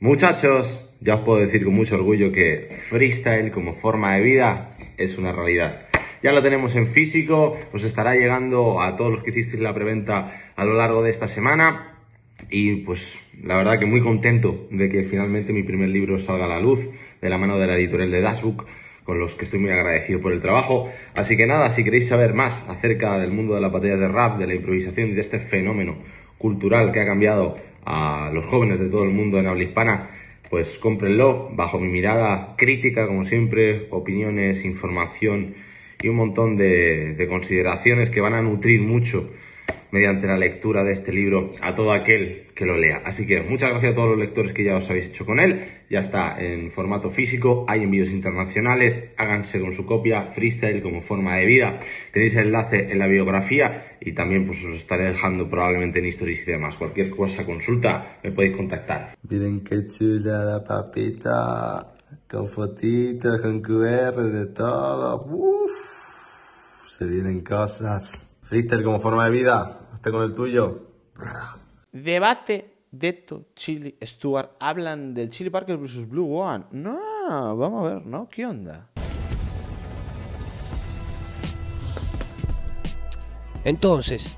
Muchachos, ya os puedo decir con mucho orgullo que freestyle como forma de vida es una realidad. Ya lo tenemos en físico, os estará llegando a todos los que hicisteis la preventa a lo largo de esta semana. Y pues la verdad que muy contento de que finalmente mi primer libro salga a la luz de la mano de la editorial de Dashbook, con los que estoy muy agradecido por el trabajo. Así que nada, si queréis saber más acerca del mundo de la batalla de rap, de la improvisación y de este fenómeno cultural que ha cambiado a los jóvenes de todo el mundo en habla hispana, pues cómprenlo bajo mi mirada crítica, como siempre, opiniones, información y un montón de, de consideraciones que van a nutrir mucho mediante la lectura de este libro a todo aquel que lo lea. Así que muchas gracias a todos los lectores que ya os habéis hecho con él. Ya está en formato físico, hay envíos internacionales, háganse con su copia, freestyle como forma de vida. Tenéis el enlace en la biografía y también pues os estaré dejando probablemente en historias y demás. Cualquier cosa, consulta, me podéis contactar. Miren qué chula la papita, con fotitos, con QR, de todo. Uf, se vienen cosas. ¿Rister, como forma de vida. Hasta con el tuyo. Debate Deto, Chili, Stuart. Hablan del Chili Parker versus Blue One. No, vamos a ver, ¿no? ¿Qué onda? Entonces,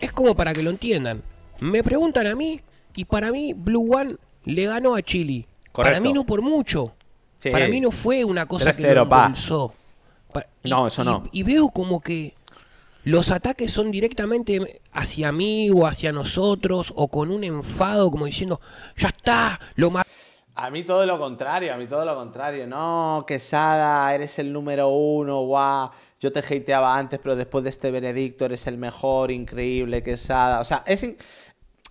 es como para que lo entiendan. Me preguntan a mí y para mí Blue One le ganó a Chili. Para mí no por mucho. Para mí no fue una cosa que lo impulsó. no, eso no. y veo como que los ataques son directamente hacia mí o hacia nosotros o con un enfado como diciendo, ya está, lo más... A mí todo lo contrario, a mí todo lo contrario. No, Quesada, eres el número uno, guau. Yo te hateaba antes, pero después de este benedicto eres el mejor, increíble, Quesada. O sea, es,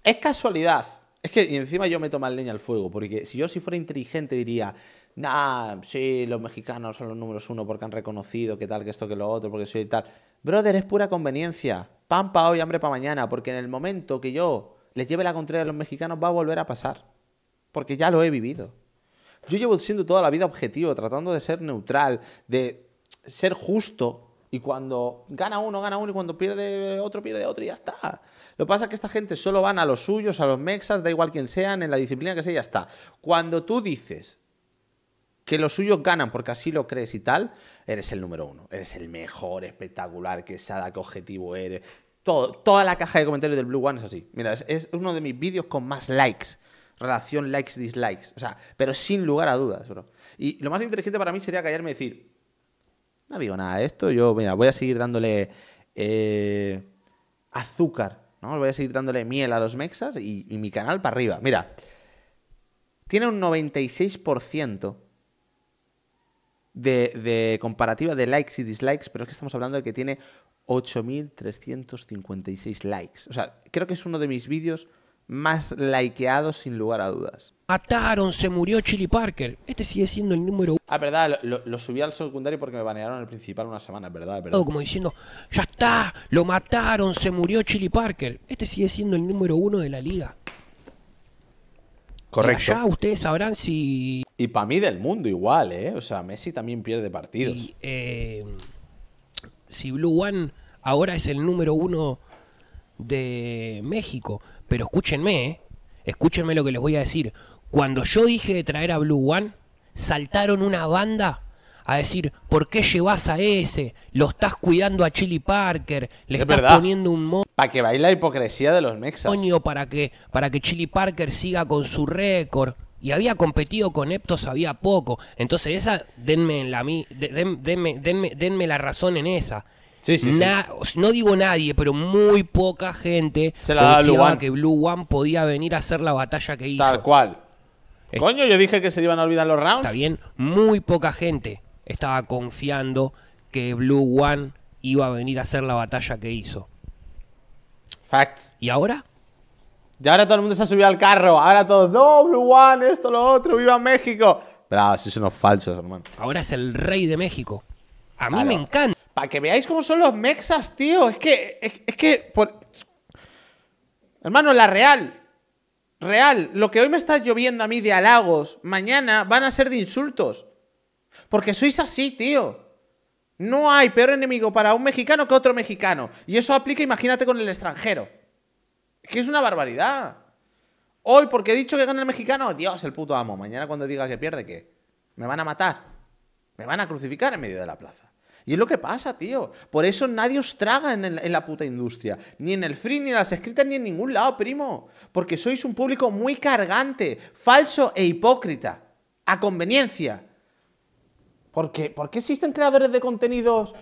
es casualidad. Es que y encima yo me tomo leña al fuego, porque si yo si fuera inteligente diría, nah, sí, los mexicanos son los números uno porque han reconocido que tal, que esto, que lo otro, porque soy tal. Brother, es pura conveniencia. Pan para hoy, hambre para mañana, porque en el momento que yo les lleve la contraria a los mexicanos va a volver a pasar. Porque ya lo he vivido. Yo llevo siendo toda la vida objetivo, tratando de ser neutral, de ser justo. Y cuando gana uno, gana uno, y cuando pierde otro, pierde otro, y ya está. Lo que pasa es que esta gente solo van a los suyos, a los mexas, da igual quién sean, en la disciplina que sea, ya está. Cuando tú dices, que los suyos ganan porque así lo crees y tal, eres el número uno. Eres el mejor, espectacular, que sada, qué objetivo eres. Todo, toda la caja de comentarios del Blue One es así. Mira, es, uno de mis vídeos con más likes. Relación likes-dislikes. O sea, pero sin lugar a dudas, bro. Y lo más inteligente para mí sería callarme y decir, no digo nada de esto, yo, mira, voy a seguir dándole eh, azúcar, ¿no? Voy a seguir dándole miel a los mexas y, y mi canal para arriba. Mira, tiene un 96% de, comparativa de likes y dislikes, pero es que estamos hablando de que tiene 8.356 likes. O sea, creo que es uno de mis vídeos más likeados sin lugar a dudas. Mataron, se murió Chili Parker. Este sigue siendo el número uno. Ah, verdad, lo, subí al secundario porque me banearon al principal una semana, verdad, verdad. Como diciendo, ya está, lo mataron, se murió Chili Parker. Este sigue siendo el número uno de la liga. Correcto. Y ustedes sabrán si. Y para mí del mundo igual, ¿eh? O sea, Messi también pierde partidos. Eh, si Blue One ahora es el número uno de México. Pero escúchenme, ¿eh? escúchenme lo que les voy a decir. Cuando yo dije de traer a Blue One, saltaron una banda a decir, ¿por qué llevas a ese? Lo estás cuidando a Chili Parker, le estás poniendo un modo Para que baile la hipocresía de los mexas. Para que, para que Chili Parker siga con su récord. Y había competido con Eptos, había poco. Entonces, esa, denme la, denme, denme, denme la razón en esa. Sí, sí, No digo nadie, pero muy poca gente Se la pensaba que Blue One podía venir a hacer la batalla que hizo. Tal cual. Coño, yo dije que se iban a olvidar los rounds. Está bien, muy poca gente estaba confiando que Blue One iba a venir a hacer la batalla que hizo. Facts. ¿Y ahora? Y ahora todo el mundo se ha subido al carro. Ahora todos, no, Blue One, esto, lo otro, viva México. Pero si son falsos, hermano. Ahora es el rey de México. A mí me encanta. Para que veáis cómo son los mexas, tío. Es que, es que, por... hermano, la real. Real, lo que hoy me está lloviendo a mí de halagos, mañana van a ser de insultos. Porque sois así, tío. No hay peor enemigo para un mexicano que otro mexicano. Y eso aplica, imagínate, con el extranjero. Es que es una barbaridad. Hoy, porque he dicho que gana el mexicano, Dios, el puto amo. Mañana cuando diga que pierde, ¿qué? Me van a matar. Me van a crucificar en medio de la plaza. Y es lo que pasa, tío. Por eso nadie os traga en, la puta industria. Ni en el free, ni en las escritas, ni en ningún lado, primo. Porque sois un público muy cargante, falso e hipócrita. A conveniencia. ¿Por qué? existen creadores de contenidos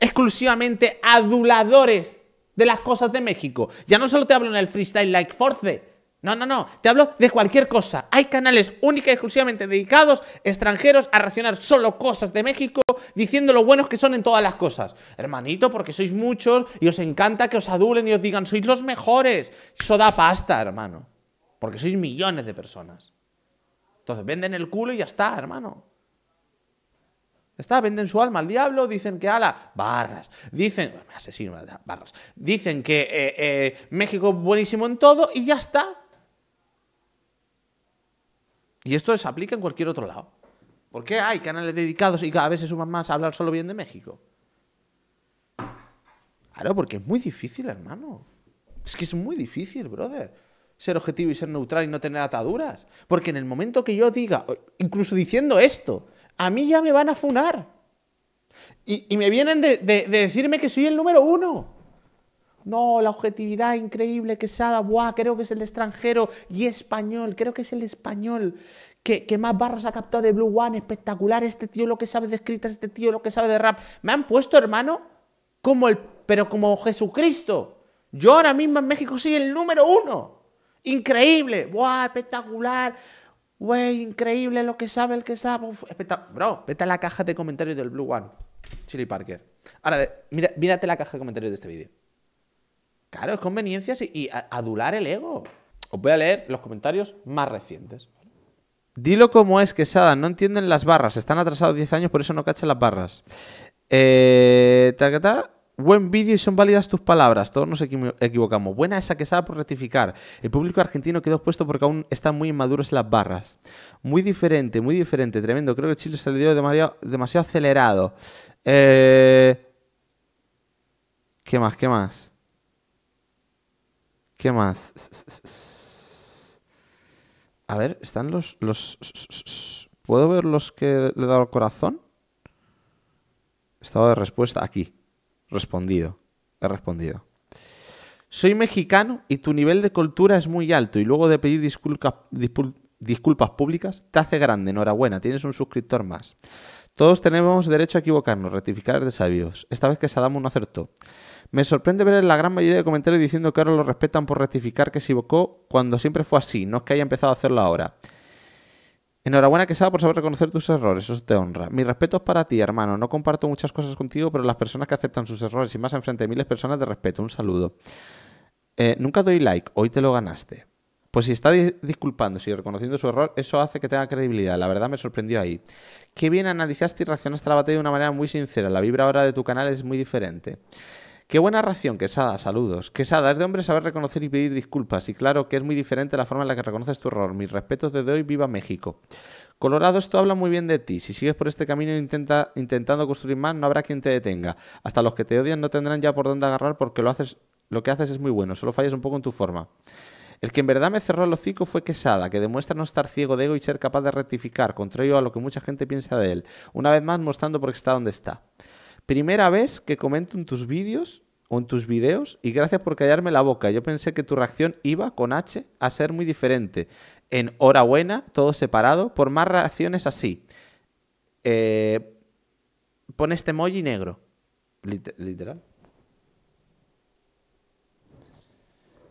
exclusivamente aduladores de las cosas de México? Ya no solo te hablo en el freestyle like Force. No, no, no. Te hablo de cualquier cosa. Hay canales únicos y exclusivamente dedicados, extranjeros, a racionar solo cosas de México, diciendo lo buenos que son en todas las cosas. Hermanito, porque sois muchos y os encanta que os adulen y os digan, sois los mejores. Eso da pasta, hermano. Porque sois millones de personas. Entonces venden el culo y ya está, hermano. Está, venden su alma al diablo, dicen que ala, barras. Dicen, asesino, barras. Dicen que eh, eh, México es México buenísimo en todo y ya está. Y esto se aplica en cualquier otro lado. ¿Por qué hay canales dedicados y cada vez se suman más a hablar solo bien de México? Claro, porque es muy difícil, hermano. Es que es muy difícil, brother. Ser objetivo y ser neutral y no tener ataduras. Porque en el momento que yo diga, incluso diciendo esto, a mí ya me van a funar. Y, me vienen de, decirme que soy el número uno. No, la objetividad increíble que se Buah, creo que es el extranjero y español. Creo que es el español que, más barras ha captado de Blue One. Espectacular. Este tío lo que sabe de escritas, este tío lo que sabe de rap. Me han puesto, hermano, como el, pero como Jesucristo. Yo ahora mismo en México soy el número uno. Increíble. Buah, espectacular. Wey, increíble lo que sabe el que sabe. Espera, Bro, vete a la caja de comentarios del Blue One, Chili Parker. Ahora, mírate la caja de comentarios de este vídeo. Claro, es conveniencia y, adular el ego. Os voy a leer los comentarios más recientes. Dilo como es, Quesada. No entienden las barras. Están atrasados 10 años, por eso no cachan las barras. Eh, ta, ta, Buen vídeo y son válidas tus palabras. Todos nos equivocamos. Buena esa que sabe por rectificar. El público argentino quedó expuesto porque aún están muy inmaduros las barras. Muy diferente, muy diferente. Tremendo. Creo que Chile se le dio demasiado, acelerado. Eh, ¿Qué más? ¿Qué más? ¿Qué más? A ver, están los, los... ¿Puedo ver los que le he dado al corazón? Estado de respuesta aquí. Respondido. He respondido. Soy mexicano y tu nivel de cultura es muy alto y luego de pedir disculpas públicas te hace grande. Enhorabuena, tienes un suscriptor más. Todos tenemos derecho a equivocarnos, rectificar el sabios. Esta vez que Sadam no acertó. Me sorprende ver en la gran mayoría de comentarios diciendo que ahora lo respetan por rectificar que se equivocó cuando siempre fue así, no es que haya empezado a hacerlo ahora. Enhorabuena, sea por saber reconocer tus errores, eso te honra. Mis respetos para ti, hermano. No comparto muchas cosas contigo, pero las personas que aceptan sus errores y más enfrente de miles de personas, de respeto. Un saludo. Eh, nunca doy like, hoy te lo ganaste. Pues si está disculpando y reconociendo su error, eso hace que tenga credibilidad. La verdad me sorprendió ahí. Qué bien analizaste y reaccionaste a la batalla de una manera muy sincera. La vibra ahora de tu canal es muy diferente. Qué buena ración, Quesada, saludos. Quesada, es de hombre saber reconocer y pedir disculpas. Y claro que es muy diferente la forma en la que reconoces tu error. Mis respetos desde hoy, viva México. Colorado, esto habla muy bien de ti. Si sigues por este camino intentando construir más, no habrá quien te detenga. Hasta los que te odian no tendrán ya por dónde agarrar porque lo, haces, lo que haces es muy bueno, solo fallas un poco en tu forma. El que en verdad me cerró el hocico fue Quesada, que demuestra no estar ciego de ego y ser capaz de rectificar, contrario a lo que mucha gente piensa de él, una vez más mostrando por qué está donde está. Primera vez que comento en tus vídeos o en tus videos y gracias por callarme la boca. Yo pensé que tu reacción iba con H a ser muy diferente. buena, todo separado, por más reacciones así. Eh, pon este emoji negro. literal.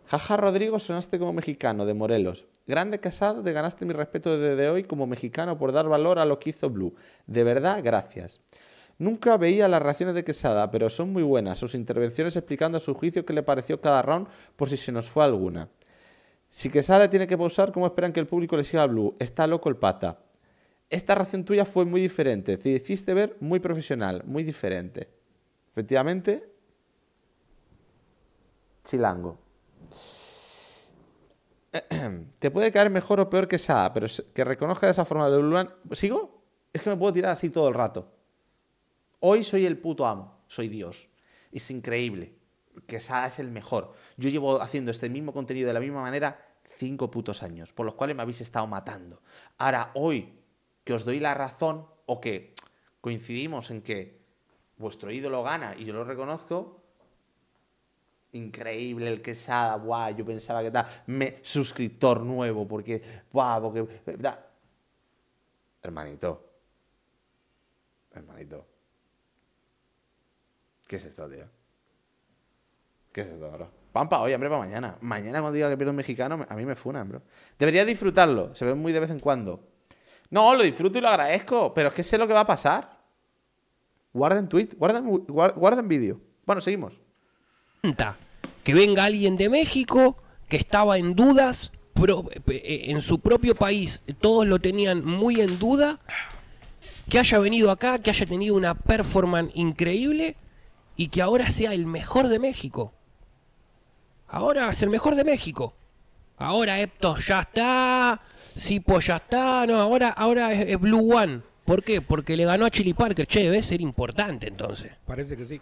Jaja Rodrigo, sonaste como mexicano de Morelos. Grande casado, te ganaste mi respeto desde hoy como mexicano por dar valor a lo que hizo Blue. De verdad, gracias. Nunca veía las raciones de Quesada, pero son muy buenas, sus intervenciones explicando a su juicio qué le pareció cada round por si se nos fue alguna. Si Quesada tiene que pausar, ¿cómo esperan que el público le siga a Blue? Está loco el pata. Esta ración tuya fue muy diferente, te hiciste ver muy profesional, muy diferente. Efectivamente, Chilango. Te puede caer mejor o peor que Quesada, pero que reconozca de esa forma de Blue... ¿Sigo? Es que me puedo tirar así todo el rato. Hoy soy el puto amo, soy Dios. Es increíble. Que es el mejor. Yo llevo haciendo este mismo contenido de la misma manera cinco putos años, por los cuales me habéis estado matando. Ahora, hoy que os doy la razón o que coincidimos en que vuestro ídolo gana y yo lo reconozco, increíble el quesada, guau, yo pensaba que tal, me suscriptor nuevo, porque, guau, porque... Hermanito, hermanito, ¿Qué es esto, tío? ¿Qué es esto, bro? Pampa hoy, hambre para mañana. Mañana cuando diga que pierdo un mexicano, a mí me funan, bro. Debería disfrutarlo, se ve muy de vez en cuando. No, lo disfruto y lo agradezco, pero es que sé lo que va a pasar. Guarden tweet, guarden, vídeo. Bueno, seguimos. Que venga alguien de México que estaba en dudas, eh, en su propio país todos lo tenían muy en duda, que haya venido acá, que haya tenido una performance increíble y que ahora sea el mejor de México. Ahora es el mejor de México. Ahora Eptos ya está, Sipo ya está, no, ahora, ahora es, Blue One. ¿Por qué? Porque le ganó a Chili Parker. Che, debe ser importante entonces. Parece que sí.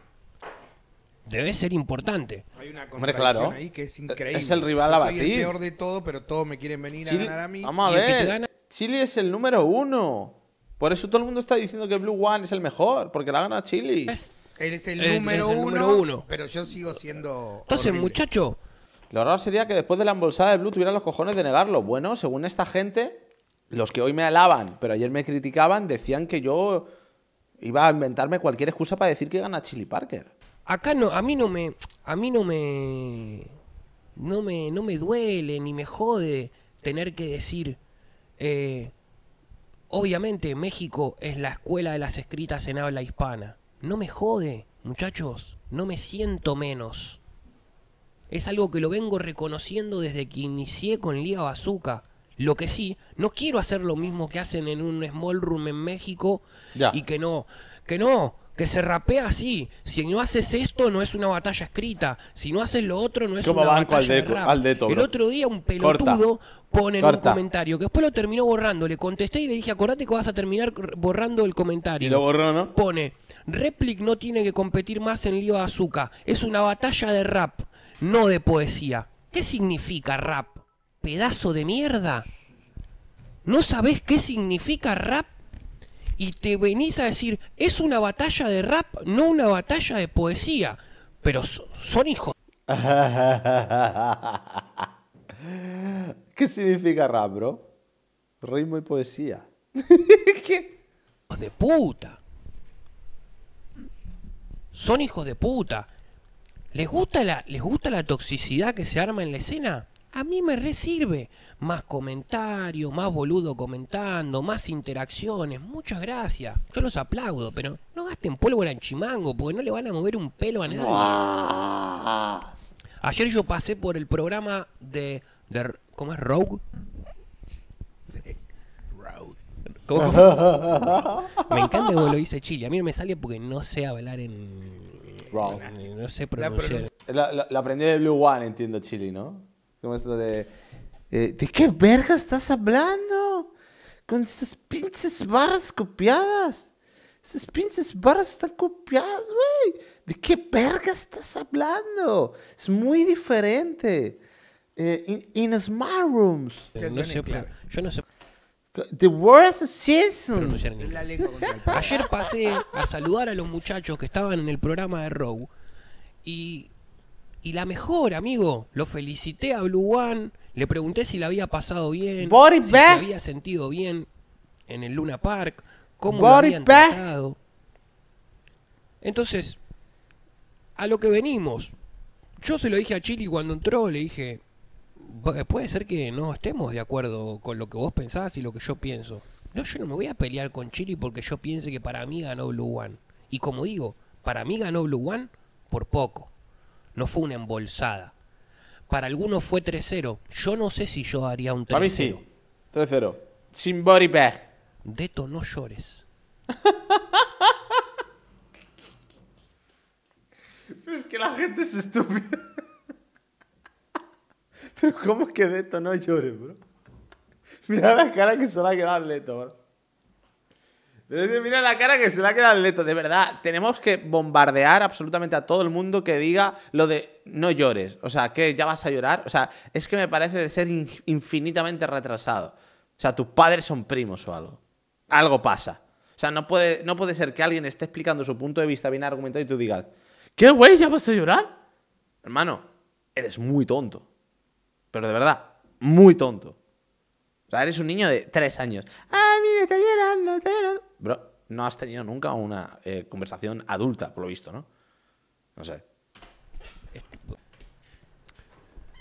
Debe ser importante. Hay una claro. ahí que es increíble. el rival a batir. el peor de todo, pero todos me quieren venir a ganar a mí. Vamos a ver. Chili es el número uno. Por eso todo el mundo está diciendo que Blue One es el mejor, porque la gana Chile. Es... Él es el, número, uno, Pero yo sigo siendo. Entonces, muchacho. Lo raro sería que después de la embolsada de Blue tuvieran los cojones de negarlo. Bueno, según esta gente, los que hoy me alaban, pero ayer me criticaban, decían que yo iba a inventarme cualquier excusa para decir que gana Chili Parker. Acá no, a mí no me. A mí no me. No me, no me duele ni me jode tener que decir. Eh, obviamente, México es la escuela de las escritas en habla hispana no me jode, muchachos, no me siento menos. Es algo que lo vengo reconociendo desde que inicié con Liga Bazooka. Lo que sí, no quiero hacer lo mismo que hacen en un small room en México y que no, que no, que se rapea así. Si no haces esto, no es una batalla escrita. Si no haces lo otro, no es una batalla de, rap. El otro día un pelotudo pone en un comentario, que después lo terminó borrando. Le contesté y le dije, acordate que vas a terminar borrando el comentario. Y lo borró, ¿no? Pone, Replic no tiene que competir más en Liva de Azúcar. Es una batalla de rap, no de poesía. ¿Qué significa rap? ¿Pedazo de mierda? ¿No sabes qué significa rap? y te venís a decir, es una batalla de rap, no una batalla de poesía, pero son hijos. ¿Qué significa rap, bro? Ritmo y poesía. ¿Qué? Hijos de puta. Son hijos de puta. ¿Les gusta, la, ¿Les gusta la toxicidad que se arma en la escena? a mí me resirve. Más comentarios, más boludo comentando, más interacciones. Muchas gracias. Yo los aplaudo, pero no gasten pólvora en chimango porque no le van a mover un pelo a nadie. Ayer yo pasé por el programa de. ¿Cómo es? Rogue. Rogue. me encanta cómo lo dice Chile. A mí no me sale porque no sé hablar en. Rogue. No, sé pronunciar. La, la aprendí de Blue One, entiendo Chile, ¿no? Como esto de. Eh, ¿De qué verga estás hablando? Con esas pinches barras copiadas. Esas pinches barras están copiadas, güey. ¿De qué verga estás hablando? Es muy diferente. Eh, in, smart rooms. yo no sé. The worst season. Ayer pasé a saludar a los muchachos que estaban en el programa de Row y y la mejor, amigo. Lo felicité a Blue One. Le pregunté si la había pasado bien. si se había sentido bien en el Luna Park. Cómo lo habían tratado. Entonces, a lo que venimos. Yo se lo dije a Chili cuando entró. Le dije, puede ser que no estemos de acuerdo con lo que vos pensás y lo que yo pienso. No, yo no me voy a pelear con Chili porque yo piense que para mí ganó Blue One. Y como digo, para mí ganó Blue One por poco no fue una embolsada. Para algunos fue 3-0. Yo no sé si yo haría un 3-0. Para 3-0. Sin body bag. Deto, no llores. Pero es que la gente es estúpida. Pero ¿cómo que Deto no llores, bro? Mira la cara que se va a quedar Leto, bro. Pero mira la cara que se le ha quedado leto. De verdad, tenemos que bombardear absolutamente a todo el mundo que diga lo de no llores. O sea, que ya vas a llorar. O sea, es que me parece de ser infinitamente retrasado. O sea, tus padres son primos o algo. Algo pasa. O sea, no puede, no puede ser que alguien esté explicando su punto de vista bien argumentado y tú digas, ¿qué güey? ¿Ya vas a llorar? Hermano, eres muy tonto. Pero de verdad, muy tonto. O sea, eres un niño de tres años. Ah mire, está llorando, está llorando! Bro, no has tenido nunca una eh, conversación adulta, por lo visto, ¿no? No sé.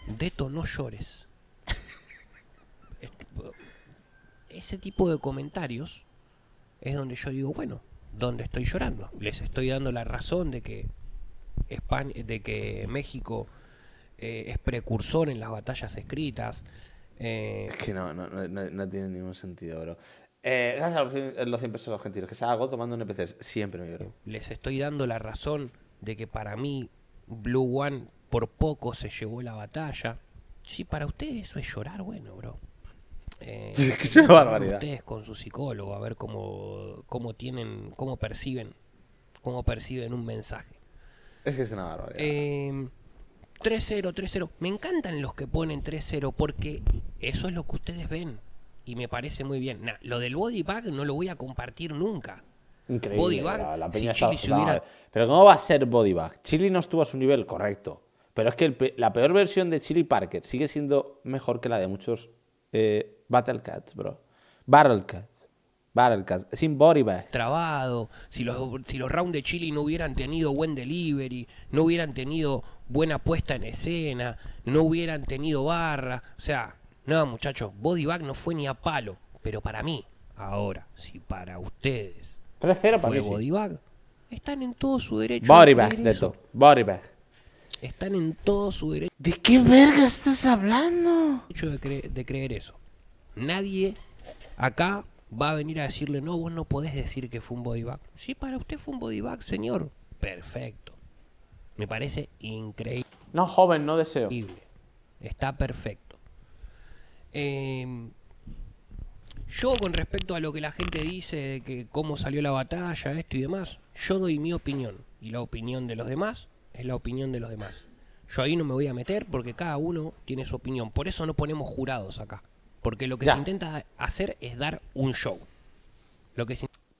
Deto, no llores. Ese tipo de comentarios es donde yo digo, bueno, ¿dónde estoy llorando? Les estoy dando la razón de que, España, de que México eh, es precursor en las batallas escritas, eh, es que no, no, no, no, tiene ningún sentido, bro. Eh, los 100 pesos argentinos? Que se hago tomando NPCs. Siempre me lloro. Les estoy dando la razón de que para mí Blue One por poco se llevó la batalla. Si para ustedes eso es llorar, bueno, bro. Eh, es que es una barbaridad. Ustedes con su psicólogo a ver cómo, cómo tienen, cómo perciben, cómo perciben un mensaje. Es que es una barbaridad. Eh, 3-0, 3-0. Me encantan los que ponen 3-0 porque eso es lo que ustedes ven y me parece muy bien. lo del body no lo voy a compartir nunca. Increíble. Body la, peña Pero ¿cómo va a ser body bag? Chile no estuvo a su nivel, correcto. Pero es que la peor versión de Chili Parker sigue siendo mejor que la de muchos eh, Battle Cats, bro. Battle Barcas, sin bodybag Trabado. Si los, si los rounds de Chile no hubieran tenido buen delivery, no hubieran tenido buena puesta en escena, no hubieran tenido barra. O sea, no, muchachos, body no fue ni a palo. Pero para mí, ahora, si para ustedes Prefiero fue para están en todo su derecho. Bodybag de Están en todo su derecho. ¿De qué verga estás hablando? de creer eso. Nadie acá va a venir a decirle, no, vos no podés decir que fue un body Sí, para usted fue un body señor. Perfecto. Me parece increíble. No, joven, no deseo. Está perfecto. Em, yo con respecto a lo que la gente dice de que cómo salió la batalla, esto y demás, yo doy mi opinión. Y la opinión de los demás es la opinión de los demás. Yo ahí no me voy a meter porque cada uno tiene su opinión. Por eso no ponemos jurados acá. Porque lo que se intenta hacer es dar un show. Lo que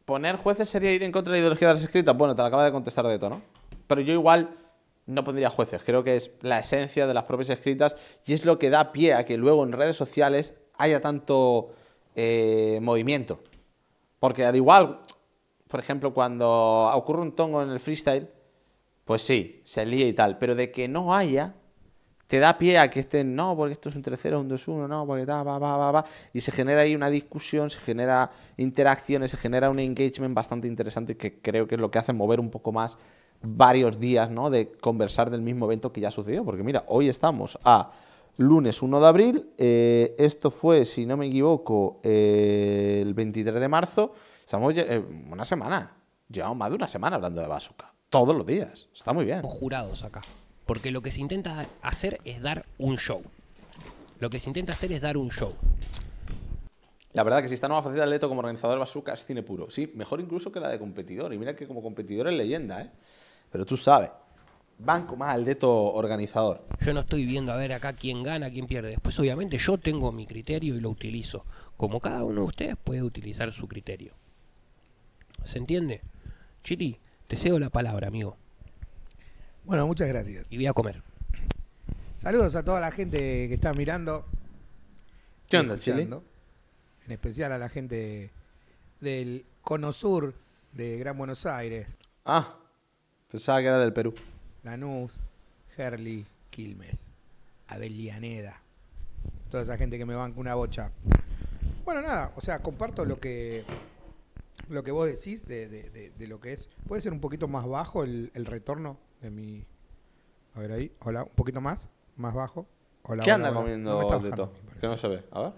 Poner jueces sería ir en contra de la ideología de las escritas. Bueno, te lo acaba de contestar de ¿no? Pero yo igual no pondría jueces. Creo que es la esencia de las propias escritas y es lo que da pie a que luego en redes sociales haya tanto eh, movimiento. Porque al igual, por ejemplo, cuando ocurre un tongo en el freestyle, pues sí, se lía y tal. Pero de que no haya, te da pie a que estén, no, porque esto es un 3-0, un 2-1, no, porque da va, va, va, va. Y se genera ahí una discusión, se genera interacciones, se genera un engagement bastante interesante que creo que es lo que hace mover un poco más varios días, ¿no? De conversar del mismo evento que ya ha sucedido Porque mira, hoy estamos a lunes 1 de abril, eh, esto fue, si no me equivoco, eh, el 23 de marzo, estamos eh, una semana, llevamos más de una semana hablando de Basuka, todos los días, está muy bien. Jurados acá. Porque lo que se intenta hacer es dar un show. Lo que se intenta hacer es dar un show. La verdad que si está nueva faceta el Leto como organizador Bazooka es cine puro. Sí, mejor incluso que la de competidor. Y mira que como competidor es leyenda, ¿eh? Pero tú sabes, banco más al DETO organizador. Yo no estoy viendo a ver acá quién gana, quién pierde. Después, obviamente, yo tengo mi criterio y lo utilizo. Como cada uno de ustedes puede utilizar su criterio. ¿Se entiende? Chiri, te cedo la palabra, amigo. Bueno, muchas gracias. Y voy a comer. Saludos a toda la gente que está mirando. ¿Qué onda, Chile? En especial a la gente del Cono Sur de Gran Buenos Aires. Ah, pensaba que era del Perú. Lanús, Herli, Quilmes, Abelianeda. Toda esa gente que me banca una bocha. Bueno, nada, o sea, comparto lo que lo que vos decís de, lo que es. ¿Puede ser un poquito más bajo el retorno a ver ahí. Hola, un poquito más. Más bajo. Hola, ¿Qué anda comiendo no no se ve. A ver.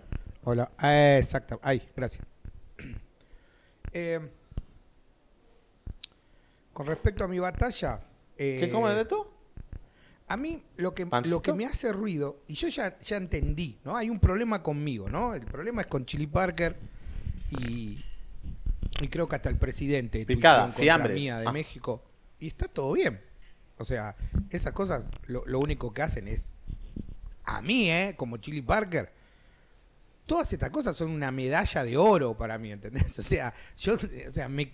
Hola. Eh, exacto. Ahí, gracias. Eh, con respecto a mi batalla. ¿Qué eh, come, de esto? A mí lo que, lo que me hace ruido, y yo ya, ya entendí, ¿no? Hay un problema conmigo, ¿no? El problema es con Chili Parker y, creo que hasta el presidente de Picada, mía de ah. México. Y está todo bien. O sea, esas cosas lo, único que hacen es, a mí, ¿eh? como Chili Parker, todas estas cosas son una medalla de oro para mí, ¿entendés? O sea, yo, o sea, me,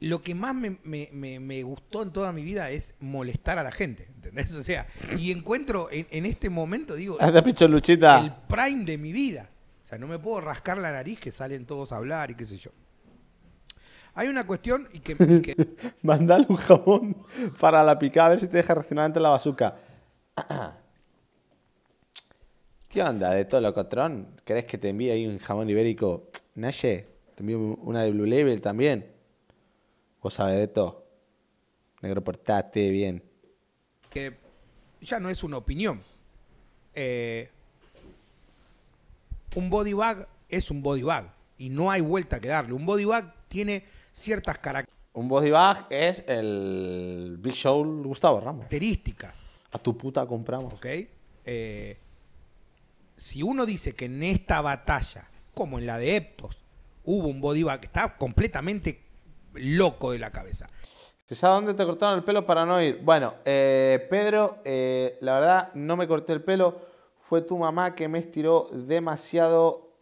lo que más me, gustó en toda mi vida es molestar a la gente, ¿entendés? O sea, y encuentro en, este momento, digo, el prime de mi vida. O sea, no me puedo rascar la nariz que salen todos a hablar y qué sé yo. Hay una cuestión y que. Mandale un jamón para la picada, a ver si te deja reaccionar la bazuca. ¿Qué onda de todo lo locotrón? ¿Crees que te envíe ahí un jamón ibérico? Nache, te envío una de Blue Label también. Vos sabés de todo. Negro, portate bien. Que ya no es una opinión. Eh, un bodybag es un body Y no hay vuelta que darle. Un body tiene ciertas características. Un body es el Big Show Gustavo Ramos. Características. A tu puta compramos. Ok. Eh, si uno dice que en esta batalla, como en la de Eptos, hubo un body que está completamente loco de la cabeza. ¿Sabes sabe dónde te cortaron el pelo para no ir? Bueno, eh, Pedro, eh, la verdad no me corté el pelo. Fue tu mamá que me estiró demasiado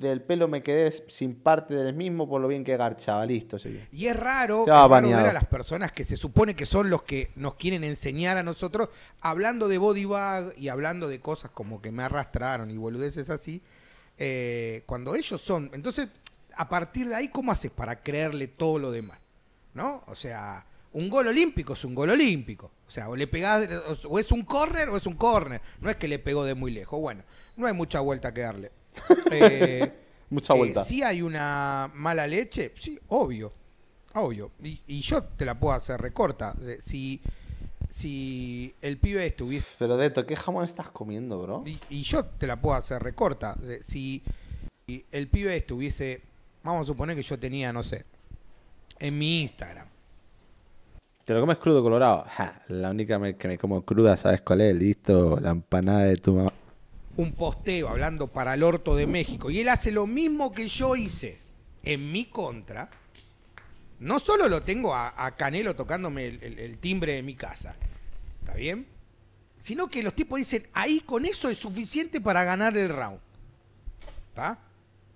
del pelo me quedé sin parte del mismo por lo bien que garchaba. Listo, Y es raro, es ver a las personas que se supone que son los que nos quieren enseñar a nosotros, hablando de body y hablando de cosas como que me arrastraron y boludeces así, eh, cuando ellos son. Entonces, a partir de ahí, ¿cómo haces para creerle todo lo demás? ¿No? O sea, un gol olímpico es un gol olímpico. O sea, o le pegás, o es un córner o es un córner. No es que le pegó de muy lejos. Bueno, no hay mucha vuelta que darle. Eh, Mucha eh, vuelta. si hay una mala leche, sí, obvio. Obvio. Y, yo te la puedo hacer recorta. Eh, si si el pibe estuviese. Pero de Deto, ¿qué jamón estás comiendo, bro? Y, yo te la puedo hacer recorta. Si el pibe estuviese. Vamos a suponer que yo tenía, no sé. En mi Instagram. ¿Te lo comes crudo colorado? la única que me como cruda, ¿sabes cuál es? Listo, la empanada de tu mamá un posteo hablando para el orto de México y él hace lo mismo que yo hice en mi contra, no solo lo tengo a, Canelo tocándome el, timbre de mi casa, ¿está bien? Sino que los tipos dicen, ahí con eso es suficiente para ganar el round. ¿Está?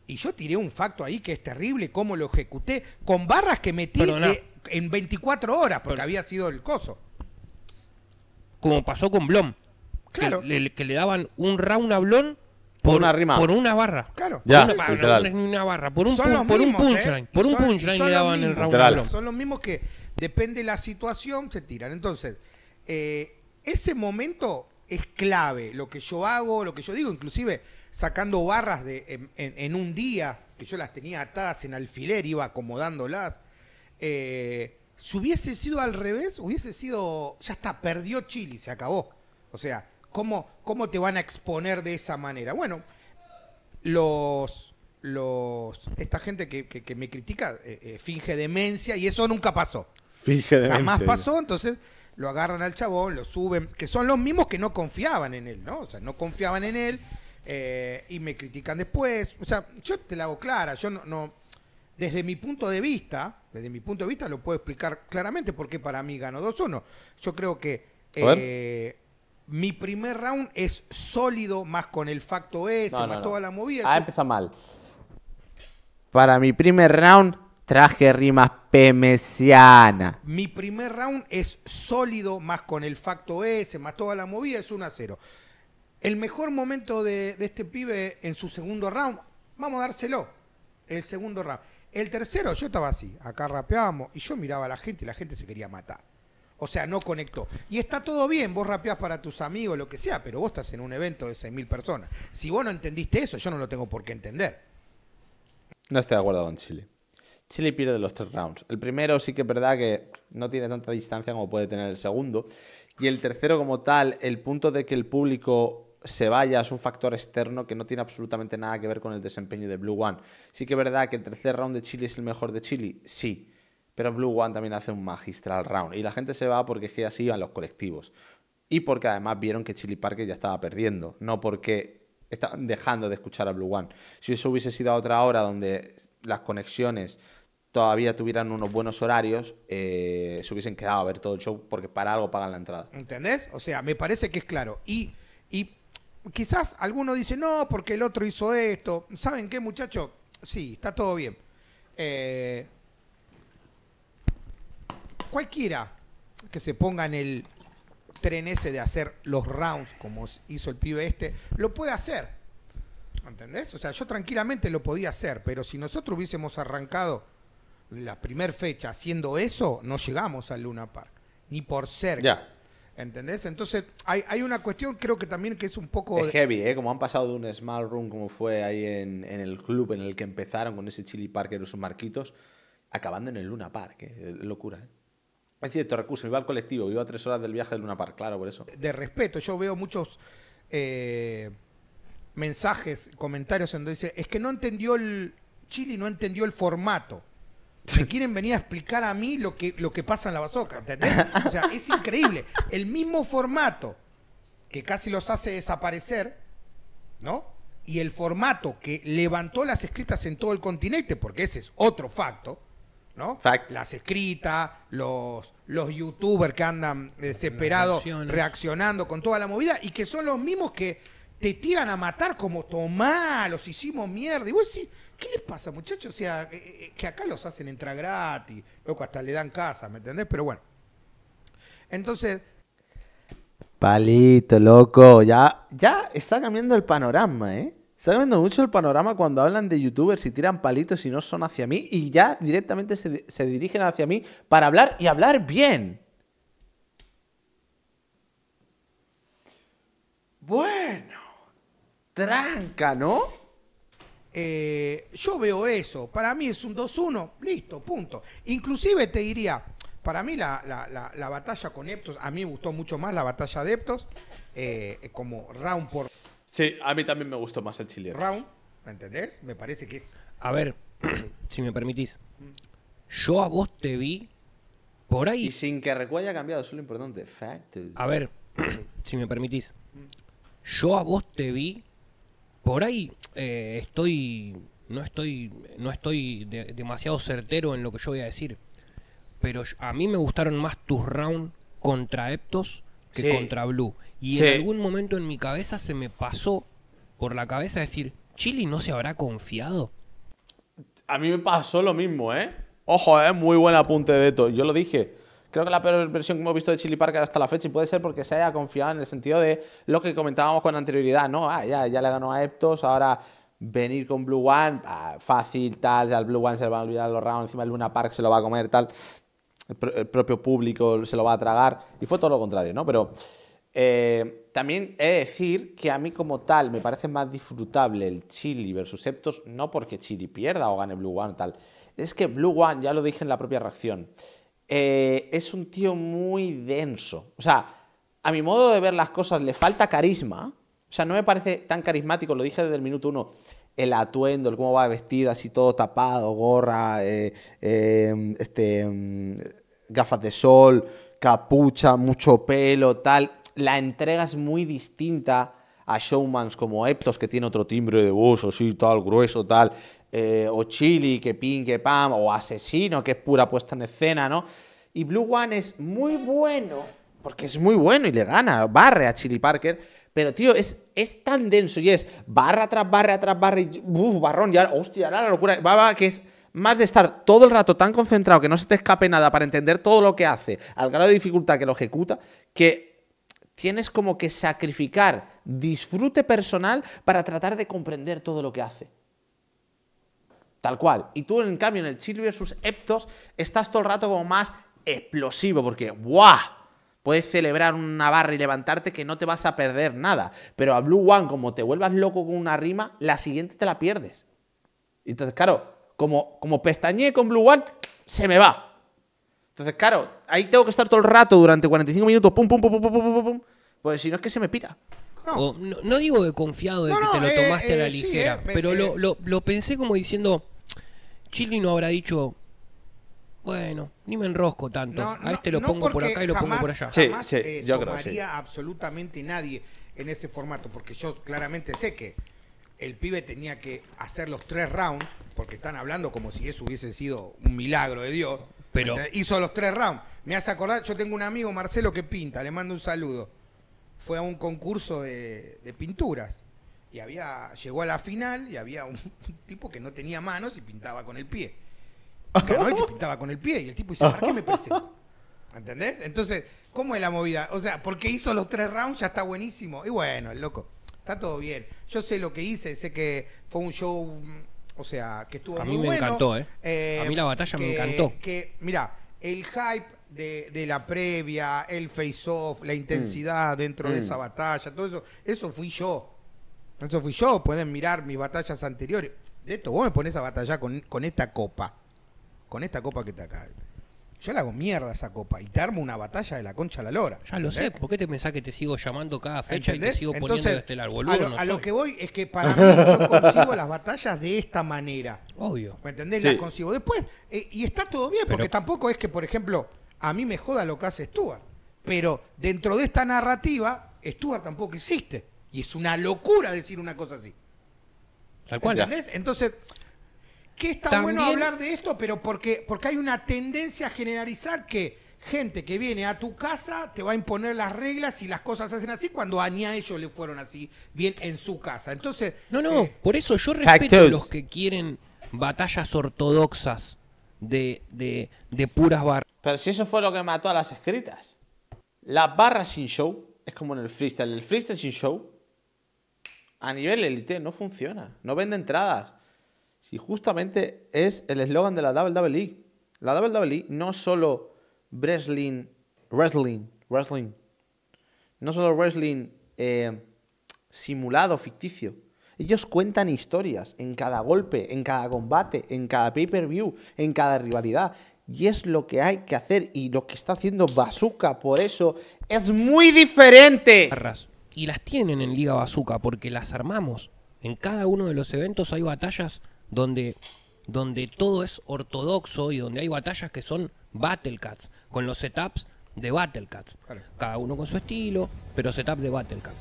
Y yo tiré un facto ahí que es terrible, cómo lo ejecuté, con barras que metí en 24 horas, porque había sido el coso. Como pasó con Blom. Que, le, daban un round hablón por, una barra. Claro. por una, barra, Por un, punchline. Por un punchline ¿eh? le daban el round Son los mismos que, depende de la situación, se tiran. Entonces, eh, ese momento es clave. Lo que yo hago, lo que yo digo, inclusive sacando barras de, en, un día, que yo las tenía atadas en alfiler, iba acomodándolas. Eh, si hubiese sido al revés, hubiese sido. Ya está, perdió Chile, se acabó. O sea, ¿Cómo, ¿Cómo te van a exponer de esa manera? Bueno, los, los, esta gente que, me critica eh, eh, finge demencia y eso nunca pasó. Finge demencia. Jamás pasó, entonces lo agarran al chabón, lo suben, que son los mismos que no confiaban en él, ¿no? O sea, no confiaban en él eh, y me critican después. O sea, yo te la hago clara, yo no, desde mi punto de vista, desde mi punto de vista lo puedo explicar claramente porque para mí ganó 2-1. Yo creo que mi primer round es sólido, más con el facto S, más toda la movida. Ah, empieza mal. Para mi primer round traje rimas pemesiana. Mi primer round es sólido, más con el facto S, más toda la movida, es 1 a 0. El mejor momento de, de este pibe en su segundo round, vamos a dárselo. El segundo round. El tercero, yo estaba así, acá rapeábamos y yo miraba a la gente y la gente se quería matar. O sea, no conectó. Y está todo bien, vos rapeás para tus amigos, lo que sea, pero vos estás en un evento de 6.000 personas. Si vos no entendiste eso, yo no lo tengo por qué entender. No estoy de acuerdo con Chile. Chile pierde los tres rounds. El primero sí que es verdad que no tiene tanta distancia como puede tener el segundo. Y el tercero como tal, el punto de que el público se vaya es un factor externo que no tiene absolutamente nada que ver con el desempeño de Blue One. Sí que es verdad que el tercer round de Chile es el mejor de Chile, sí. Pero Blue One también hace un magistral round. Y la gente se va porque es que así iban los colectivos. Y porque además vieron que Chili Parker ya estaba perdiendo. No porque estaban dejando de escuchar a Blue One. Si eso hubiese sido a otra hora donde las conexiones todavía tuvieran unos buenos horarios, eh, se hubiesen quedado a ver todo el show porque para algo pagan la entrada. ¿Entendés? O sea, me parece que es claro. Y, y quizás alguno dice, no, porque el otro hizo esto. ¿Saben qué, muchacho? Sí, está todo bien. Eh, cualquiera que se ponga en el tren ese de hacer los rounds como hizo el pibe este, lo puede hacer. ¿Entendés? O sea, yo tranquilamente lo podía hacer, pero si nosotros hubiésemos arrancado la primer fecha haciendo eso, no llegamos al Luna Park, ni por cerca. ya, ¿Entendés? Entonces, hay, una cuestión, creo que también que es un poco... Es heavy, ¿eh? Como han pasado de un small room como fue ahí en, el club en el que empezaron con ese Chili Parker o sus marquitos, acabando en el Luna Park. ¿eh? Locura, ¿eh? Es cierto recurso, iba el colectivo, a tres horas del viaje de Luna Park, claro, por eso. De respeto, yo veo muchos eh, mensajes, comentarios en donde dice, es que no entendió el, Chile no entendió el formato. Se quieren venir a explicar a mí lo que, lo que pasa en la bazoca, ¿entendés? O sea, es increíble. El mismo formato que casi los hace desaparecer, ¿no? Y el formato que levantó las escritas en todo el continente, porque ese es otro facto, ¿no? Las escritas, los, los youtubers que andan desesperados reaccionando con toda la movida y que son los mismos que te tiran a matar como tomá, los hicimos mierda. Y vos decís, ¿qué les pasa, muchachos? O sea, eh, eh, que acá los hacen entrar gratis, loco, hasta le dan casa, ¿me entendés? Pero bueno. Entonces. Palito, loco, ya, ya está cambiando el panorama, ¿eh? Está cambiando mucho el panorama cuando hablan de youtubers y tiran palitos y no son hacia mí y ya directamente se, dirigen hacia mí para hablar y hablar bien. Bueno, tranca, ¿no? Eh, yo veo eso. Para mí es un 2-1, listo, punto. Inclusive te diría, para mí la, batalla con Eptos, a mí me gustó mucho más la batalla de Eptos, eh, como round por Sí, a mí también me gustó más el chile. Round, ¿me entendés? Me parece que es. A ver, si me permitís. Yo a vos te vi por ahí. Y sin que Recu haya cambiado, eso es lo importante. A ver, si me permitís. Yo a vos te vi por ahí. Eh, estoy. No estoy, no estoy demasiado certero en lo que yo voy a decir. Pero a mí me gustaron más tus rounds contra Eptos que contra Blue. Y en algún momento en mi cabeza se me pasó por la cabeza decir, ¿Chile no se habrá confiado? A mí me pasó lo mismo, ¿eh? Ojo, ¿eh? Muy buen apunte de esto. Yo lo dije. Creo que la peor versión que hemos visto de Chili Parker hasta la fecha y puede ser porque se haya confiado en el sentido de lo que comentábamos con anterioridad, ¿no? Ah, ya, ya le ganó a Eptos, ahora venir con Blue One, ah, fácil, tal, ya al Blue One se va a olvidar los rounds, encima el Luna Park se lo va a comer, tal el, propio público se lo va a tragar, y fue todo lo contrario, ¿no? Pero eh, también he de decir que a mí como tal me parece más disfrutable el Chili versus Septos, no porque Chili pierda o gane Blue One tal, es que Blue One, ya lo dije en la propia reacción, eh, es un tío muy denso, o sea, a mi modo de ver las cosas le falta carisma, o sea, no me parece tan carismático, lo dije desde el minuto uno, el atuendo, el cómo va vestido, así todo tapado, gorra, eh, este, mm, gafas de sol, capucha, mucho pelo, tal. La entrega es muy distinta a showmans como Eptos, que tiene otro timbre de voz, así, tal, grueso, tal. Eh, o Chili, que pin, que pam, o Asesino, que es pura puesta en escena, ¿no? Y Blue One es muy bueno, porque es muy bueno y le gana, barre a Chili Parker, pero tío, es, es tan denso y es barra tras barra tras barra y uf, barrón, ya hostia, la locura, va, va, que es más de estar todo el rato tan concentrado que no se te escape nada para entender todo lo que hace, al grado de dificultad que lo ejecuta, que tienes como que sacrificar disfrute personal para tratar de comprender todo lo que hace. Tal cual. Y tú, en cambio, en el Chill versus Eptos, estás todo el rato como más explosivo, porque ¡guau! Puedes celebrar una barra y levantarte que no te vas a perder nada. Pero a Blue One, como te vuelvas loco con una rima, la siguiente te la pierdes. Entonces, claro, como, como con Blue One, se me va. Entonces, claro, ahí tengo que estar todo el rato durante 45 minutos, pum, pum, pum, pum, pum, pum, pum, pum pues si no es que se me pira. No, no, digo de confiado de que te lo eh, tomaste a la eh, ligera, eh, pero lo, lo, pensé como diciendo, Chili no habrá dicho, bueno, ni me enrosco tanto, a este lo pongo por acá y lo pongo por allá. Jamás, sí, sí, yo creo, absolutamente nadie en ese formato, porque yo claramente sé que el pibe tenía que hacer los tres rounds, porque están hablando como si eso hubiese sido un milagro de Dios. Pero hizo los tres rounds. Me hace acordar, yo tengo un amigo, Marcelo, que pinta, le mando un saludo. Fue a un concurso de, pinturas. Y había, llegó a la final y había un, tipo que no tenía manos y pintaba con el pie. pintaba con el pie. Y el tipo dice, ¿para qué me presento? ¿Entendés? Entonces, ¿cómo es la movida? O sea, porque hizo los tres rounds, ya está buenísimo. Y bueno, el loco está todo bien. Yo sé lo que hice, sé que fue un show, o sea, que estuvo muy bueno. A mí me encantó, ¿eh? ¿eh? A mí la batalla me encantó. Que, mira, el hype de, la previa, el face-off, la mm. intensidad dentro de mm. esa batalla, todo eso, eso fui yo. Eso fui yo, pueden mirar mis batallas anteriores. De esto, vos me pones a batallar con, con esta copa, con esta copa que está acá yo le hago mierda esa copa y te armo una batalla de la concha a la lora. Ya lo sé, ¿por qué te pensás que te sigo llamando cada fecha y te sigo poniendo de estelar, boludo? A lo, que voy es que para mí yo consigo las batallas de esta manera. Obvio. ¿Me entendés? Las consigo después. Eh, y está todo bien, porque tampoco es que, por ejemplo, a mí me joda lo que hace Stuart. Pero dentro de esta narrativa, Stuart tampoco existe. Y es una locura decir una cosa así. Tal cual. ¿Entendés? Entonces, que está bueno hablar de esto, pero porque, porque hay una tendencia a generalizar que gente que viene a tu casa te va a imponer las reglas y las cosas se hacen así cuando a ni a ellos le fueron así, bien en su casa. Entonces. No, no, eh, por eso yo respeto a los que quieren batallas ortodoxas de, de puras barras. Pero si eso fue lo que mató a las escritas. Las barras sin show es como en el freestyle. El freestyle sin show a nivel élite no funciona. No vende entradas. Si justamente es el eslogan de la WWE. La WWE no solo wrestling, wrestling, wrestling, no solo wrestling eh, simulado, ficticio. Ellos cuentan historias en cada golpe, en cada combate, en cada pay-per-view, en cada rivalidad. Y es lo que hay que hacer y lo que está haciendo Bazooka. Por eso es muy diferente. Y las tienen en Liga Bazooka porque las armamos. En cada uno de los eventos hay batallas donde, donde todo es ortodoxo y donde hay batallas que son Battlecats, con los setups de Battlecats. Cada uno con su estilo, pero setup de Battlecats.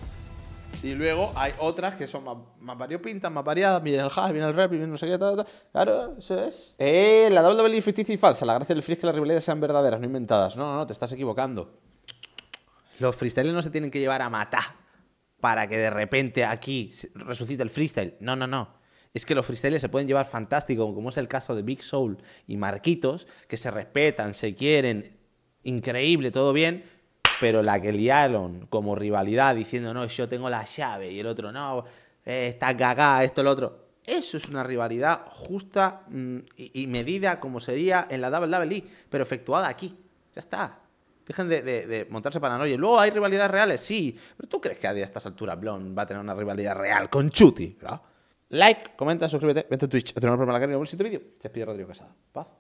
Y luego hay otras que son más, más variopintas, más variadas. miren el hash, el rap, viene no sé qué, Claro, eso es. Eh, la WWE ficticia y falsa. La gracia del freestyle es que las rivalidades sean verdaderas, no inventadas. No, no, no, te estás equivocando. Los freestyles no se tienen que llevar a matar para que de repente aquí resucite el freestyle. No, no, no es que los freestylers se pueden llevar fantástico, como es el caso de Big Soul y Marquitos, que se respetan, se quieren, increíble, todo bien, pero la que liaron como rivalidad diciendo, no, yo tengo la llave y el otro, no, eh, está cagada, esto, lo otro. Eso es una rivalidad justa mm, y, medida como sería en la WWE, e, pero efectuada aquí. Ya está. Dejen de, montarse de montarse paranoia. Luego hay rivalidades reales, sí. Pero tú crees que a estas alturas Blon va a tener una rivalidad real con Chuti, ¿verdad? Like, comenta, suscríbete, vente a Twitch, a tener un problema la carrera y en el siguiente vídeo. Se despide Rodrigo casada. Paz.